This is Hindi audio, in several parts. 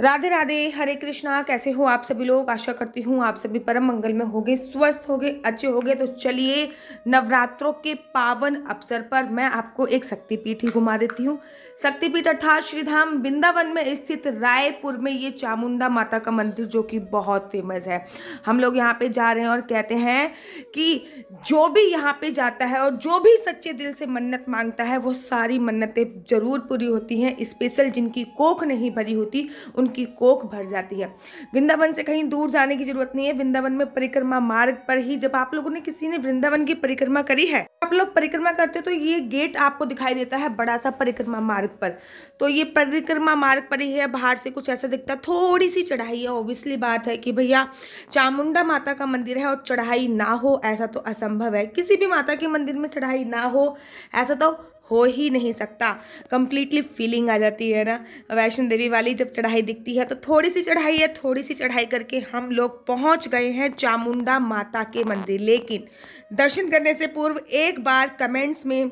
राधे राधे हरे कृष्णा कैसे हो आप सभी लोग आशा करती हूँ आप सभी परम मंगल में होगे स्वस्थ होगे अच्छे होगे तो चलिए नवरात्रों के पावन अवसर पर मैं आपको एक शक्तिपीठ ही घुमा देती हूँ शक्तिपीठ अर्थात श्रीधाम वृंदावन में स्थित रायपुर में ये चामुंडा माता का मंदिर जो कि बहुत फेमस है हम लोग यहाँ पे जा रहे हैं और कहते हैं कि जो भी यहाँ पे जाता है और जो भी सच्चे दिल से मन्नत मांगता है वो सारी मन्नतें जरूर पूरी होती हैं स्पेशल जिनकी कोख नहीं भरी होती उन उनकी कोख भर जाती है वृंदावन से कहीं दूर जाने की जरूरत नहीं है वृंदावन में परिक्रमा मार्ग पर ही जब आप लोगों ने किसी ने वृंदावन की परिक्रमा करी है आप लोग परिक्रमा करते तो ये गेट आपको दिखाई देता है बड़ा सा परिक्रमा मार्ग पर तो ये परिक्रमा मार्ग पर ही है बाहर से कुछ ऐसा दिखता थोड़ी सी चढ़ाई है ओबियसली बात है कि भैया चामुंडा माता का मंदिर है और चढ़ाई ना हो ऐसा तो असंभव है किसी भी माता के मंदिर में चढ़ाई ना हो ऐसा तो हो ही नहीं सकता कम्प्लीटली फीलिंग आ जाती है ना वैष्णो देवी वाली जब चढ़ाई दिखती है तो थोड़ी सी चढ़ाई है थोड़ी सी चढ़ाई करके हम लोग पहुंच गए हैं चामुंडा माता के मंदिर लेकिन दर्शन करने से पूर्व एक बार कमेंट्स में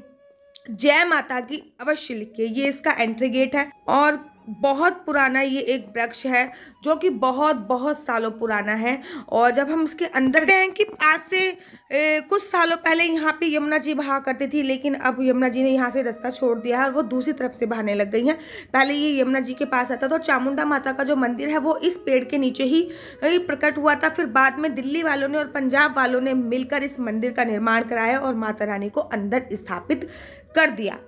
जय माता की अवश्य लिखिए ये इसका एंट्री गेट है और बहुत पुराना ये एक वृक्ष है जो कि बहुत बहुत सालों पुराना है और जब हम उसके अंदर गए हैं कि आज से ए, कुछ सालों पहले यहाँ पे यमुना जी बहा करती थी लेकिन अब यमुना जी ने यहाँ से रास्ता छोड़ दिया है और वो दूसरी तरफ से बहाने लग गई हैं पहले ये यमुना जी के पास आता था और चामुंडा माता का जो मंदिर है वो इस पेड़ के नीचे ही प्रकट हुआ था फिर बाद में दिल्ली वालों ने और पंजाब वालों ने मिलकर इस मंदिर का निर्माण कराया और माता रानी को अंदर स्थापित कर दिया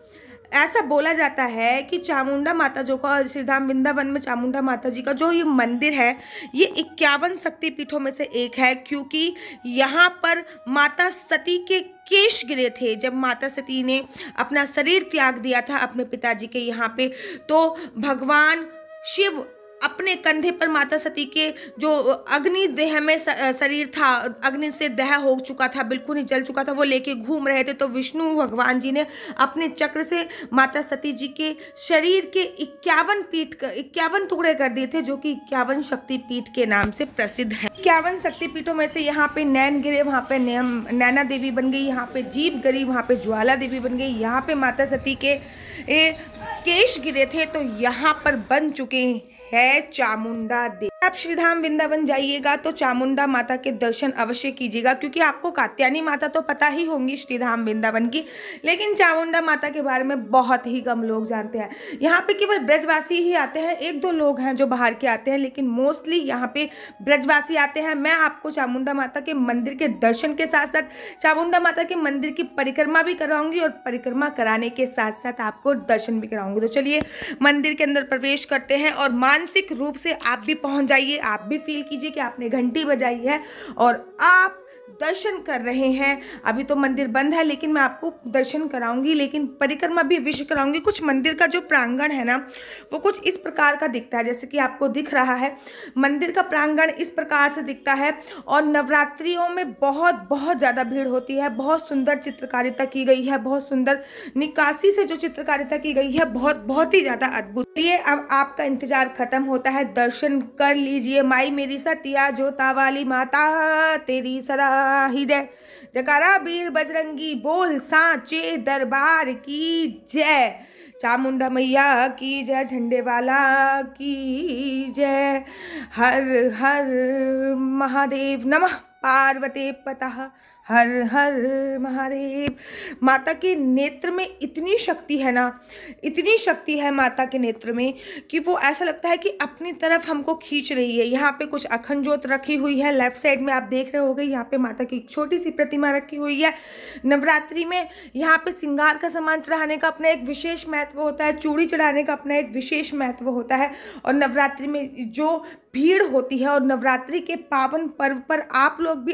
ऐसा बोला जाता है कि चामुंडा माता जो का श्रीधाम वृंदावन में चामुंडा माता जी का जो ये मंदिर है ये इक्यावन शक्तिपीठों में से एक है क्योंकि यहाँ पर माता सती के केश गिरे थे जब माता सती ने अपना शरीर त्याग दिया था अपने पिताजी के यहाँ पे तो भगवान शिव अपने कंधे पर माता सती के जो अग्नि देह में शरीर था अग्नि से दह हो चुका था बिल्कुल ही जल चुका था वो लेके घूम रहे थे तो विष्णु भगवान जी ने अपने चक्र से माता सती जी के शरीर के इक्यावन पीठ इक्यावन टुकड़े कर दिए थे जो कि इक्यावन शक्ति पीठ के नाम से प्रसिद्ध है इक्यावन शक्ति पीठों में से यहाँ पे नैन गिरे वहाँ पे नैना देवी बन गई यहाँ पे जीप गरी वहाँ पे ज्वाला देवी बन गई यहाँ पे माता सती के ए, केश गिरे थे तो यहाँ पर बन चुके है चामुंडा देव आप श्रीधाम वृंदावन जाइएगा तो चामुंडा माता के दर्शन अवश्य कीजिएगा क्योंकि आपको कात्यानी माता तो पता ही होंगी श्रीधाम वृंदावन की लेकिन चामुंडा माता के बारे में बहुत ही कम लोग जानते हैं यहाँ पे केवल ब्रजवासी ही आते हैं एक दो लोग हैं जो बाहर के आते हैं लेकिन मोस्टली यहाँ पे ब्रजवासी आते हैं मैं आपको चामुंडा माता के मंदिर के दर्शन के साथ साथ चामुंडा माता के मंदिर की परिक्रमा भी कराऊंगी और परिक्रमा कराने के साथ साथ आपको दर्शन भी कराऊंगी तो चलिए मंदिर के अंदर प्रवेश करते हैं और माँ मानसिक रूप से आप भी पहुंच जाइए आप भी फील कीजिए कि आपने घंटी बजाई है और आप दर्शन कर रहे हैं अभी तो मंदिर बंद है लेकिन मैं आपको दर्शन कराऊंगी लेकिन परिक्रमा भी विश्व कराऊंगी कुछ मंदिर का जो प्रांगण है ना वो कुछ इस प्रकार का दिखता है जैसे कि आपको दिख रहा है मंदिर का प्रांगण इस प्रकार से दिखता है और नवरात्रियों में बहुत बहुत ज़्यादा भीड़ होती है बहुत सुंदर चित्रकारिता की गई है बहुत सुंदर निकासी से जो चित्रकारिता की गई है बहुत बहुत ही ज़्यादा अद्भुत ये अब आपका इंतजार खत्म होता है दर्शन कर लीजिए माई मेरी सतिया जोता वाली माता तेरी सदा हिदय जकारा बीर बजरंगी बोल सांचे दरबार की जय चामुंडा मैया की जय झंडे वाला की जय हर हर महादेव नमः पार्वती पतः हर हर महादेव माता के नेत्र में इतनी शक्ति है ना इतनी शक्ति है माता के नेत्र में कि वो ऐसा लगता है कि अपनी तरफ हमको खींच रही है यहाँ पे कुछ अखंड जोत रखी हुई है लेफ्ट साइड में आप देख रहे गए यहाँ पे माता की छोटी सी प्रतिमा रखी हुई है नवरात्रि में यहाँ पे सिंगार का सामान चढ़ाने का अपना एक विशेष महत्व होता है चूड़ी चढ़ाने का अपना एक विशेष महत्व होता है और नवरात्रि में जो भीड़ होती है और नवरात्रि के पावन पर्व पर आप लोग लोग भी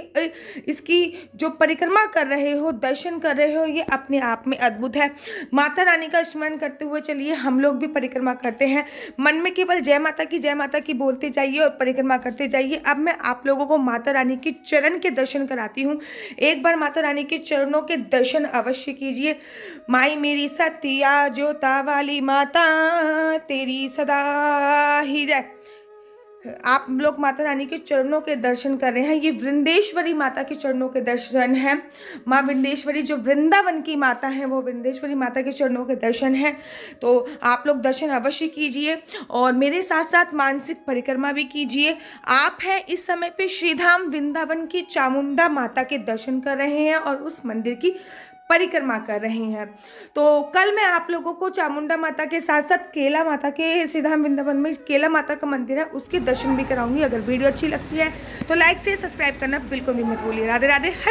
इसकी जो परिक्रमा कर रहे हो दर्शन कर रहे हो ये अपने आप में अद्भुत है माता रानी का स्मरण करते हुए चलिए हम लोग भी परिक्रमा करते हैं मन में केवल जय माता की जय माता की बोलते जाइए और परिक्रमा करते जाइए अब मैं आप लोगों को माता रानी के चरण के दर्शन कराती हूँ एक बार माता रानी के चरणों के दर्शन अवश्य कीजिए माई मेरी सतिया जोता वाली माता तेरी सदा ही जय आप लोग माता रानी के चरणों के दर्शन कर रहे हैं ये वृंदेश्वरी माता के चरणों के दर्शन हैं माँ वृंदेश्वरी जो वृंदावन की माता है वो वृंदेश्वरी माता के चरणों के दर्शन हैं तो आप लोग दर्शन अवश्य कीजिए और मेरे साथ साथ मानसिक परिक्रमा भी कीजिए आप हैं इस समय पे श्रीधाम वृंदावन की चामुंडा माता के दर्शन कर रहे हैं और उस मंदिर की परिक्रमा कर रहे हैं तो कल मैं आप लोगों को चामुंडा माता के साथ साथ केला माता के श्रीधाम वृंदावन में केला माता का मंदिर है उसके दर्शन भी कराऊंगी अगर वीडियो अच्छी लगती है तो लाइक से सब्सक्राइब करना बिल्कुल भी मत भूलिए राधे राधे